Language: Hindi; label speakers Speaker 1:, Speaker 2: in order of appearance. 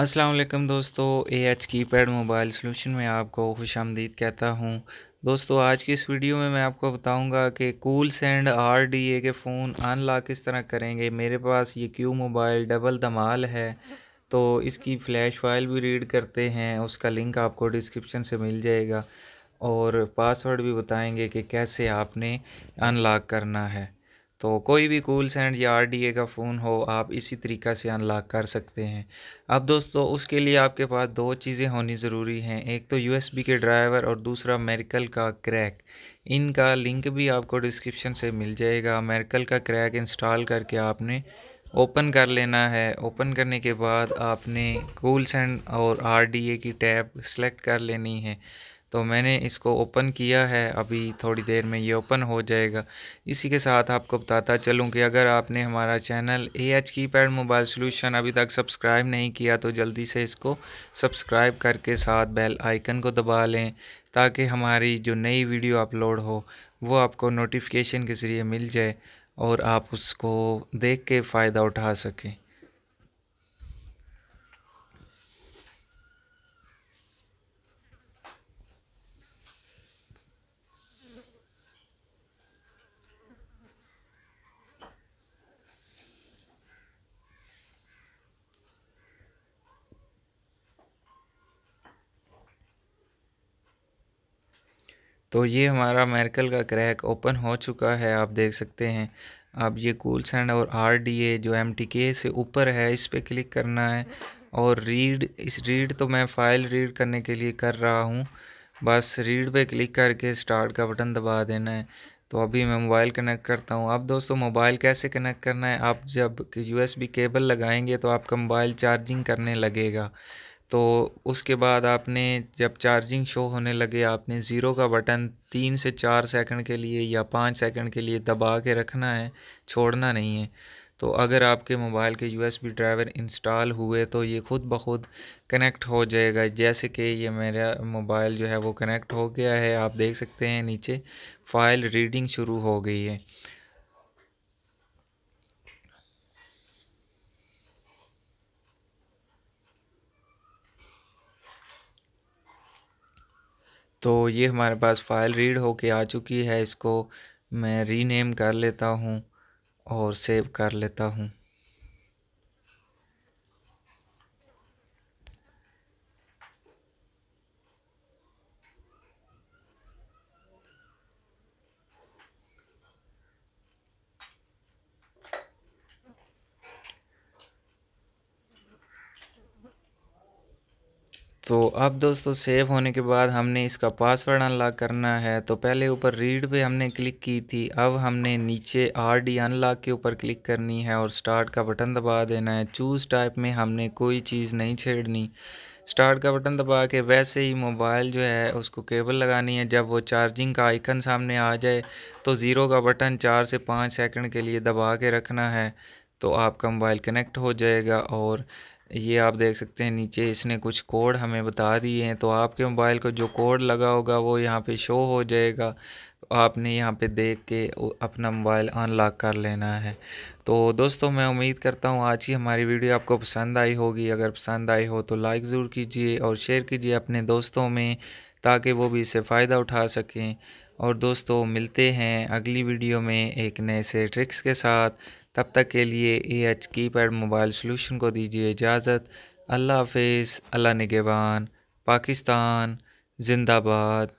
Speaker 1: अस्सलाम दोस्तों A H keypad mobile solution में आपको खुश आमदीद कहता हूँ दोस्तों आज की इस वीडियो में मैं आपको बताऊंगा कि Coolsand R D A के फ़ोन अनलॉक किस तरह करेंगे मेरे पास ये क्यू मोबाइल डबल दमाल है तो इसकी फ़्लैश फाइल भी रीड करते हैं उसका लिंक आपको डिस्क्रिप्शन से मिल जाएगा और पासवर्ड भी बताएंगे कि कैसे आपने अनलॉक करना है तो कोई भी कूल सेंड या आर का फ़ोन हो आप इसी तरीक़ा से अनलॉक कर सकते हैं अब दोस्तों उसके लिए आपके पास दो चीज़ें होनी ज़रूरी हैं एक तो बी के ड्राइवर और दूसरा मेरिकल का क्रैक इनका लिंक भी आपको डिस्क्रिप्शन से मिल जाएगा मेरिकल का क्रैक इंस्टॉल करके आपने ओपन कर लेना है ओपन करने के बाद आपने कूल सेंड और आर की टैब सेलेक्ट कर लेनी है तो मैंने इसको ओपन किया है अभी थोड़ी देर में ये ओपन हो जाएगा इसी के साथ आपको बताता चलूँ कि अगर आपने हमारा channel A H keypad mobile solution अभी तक सब्सक्राइब नहीं किया तो जल्दी से इसको सब्सक्राइब करके साथ बेल आइकन को दबा लें ताकि हमारी जो नई वीडियो अपलोड हो वो आपको नोटिफिकेशन के ज़रिए मिल जाए और आप उसको देख के फ़ायदा उठा सकें तो ये हमारा मेरकल का क्रैक ओपन हो चुका है आप देख सकते हैं अब ये कूल सैंड और आर डी ए जो एम टी के से ऊपर है इस पर क्लिक करना है और रीड इस रीड तो मैं फ़ाइल रीड करने के लिए कर रहा हूँ बस रीड पे क्लिक करके स्टार्ट का बटन दबा देना है तो अभी मैं मोबाइल कनेक्ट करता हूँ अब दोस्तों मोबाइल कैसे कनेक्ट करना है आप जब यू एस बी केबल लगाएंगे तो आपका मोबाइल चार्जिंग करने लगेगा तो उसके बाद आपने जब चार्जिंग शो होने लगे आपने ज़ीरो का बटन तीन से चार सेकंड के लिए या पाँच सेकंड के लिए दबा के रखना है छोड़ना नहीं है तो अगर आपके मोबाइल के यूएसबी ड्राइवर इंस्टॉल हुए तो ये ख़ुद ब खुद कनेक्ट हो जाएगा जैसे कि ये मेरा मोबाइल जो है वो कनेक्ट हो गया है आप देख सकते हैं नीचे फ़ाइल रीडिंग शुरू हो गई है तो ये हमारे पास फाइल रीड होके आ चुकी है इसको मैं रीनेम कर लेता हूँ और सेव कर लेता हूँ तो अब दोस्तों सेव होने के बाद हमने इसका पासवर्ड अनलॉक करना है तो पहले ऊपर रीड पे हमने क्लिक की थी अब हमने नीचे आर डी अनलॉक के ऊपर क्लिक करनी है और स्टार्ट का बटन दबा देना है चूज़ टाइप में हमने कोई चीज़ नहीं छेड़नी स्टार्ट का बटन दबा के वैसे ही मोबाइल जो है उसको केबल लगानी है जब वो चार्जिंग का आइकन सामने आ जाए तो ज़ीरो का बटन चार से पाँच सेकेंड के लिए दबा के रखना है तो आपका मोबाइल कनेक्ट हो जाएगा और ये आप देख सकते हैं नीचे इसने कुछ कोड हमें बता दिए हैं तो आपके मोबाइल को जो कोड लगा होगा वो यहाँ पे शो हो जाएगा तो आपने यहाँ पे देख के अपना मोबाइल अनलॉक कर लेना है तो दोस्तों मैं उम्मीद करता हूँ आज की हमारी वीडियो आपको पसंद आई होगी अगर पसंद आई हो तो लाइक ज़रूर कीजिए और शेयर कीजिए अपने दोस्तों में ताकि वो भी इससे फ़ायदा उठा सकें और दोस्तों मिलते हैं अगली वीडियो में एक नए से ट्रिक्स के साथ तब तक के लिए A H keypad mobile solution को दीजिए इजाज़त अल्लाह हाफिज़ अल्लाह निगेबान पाकिस्तान जिंदाबाद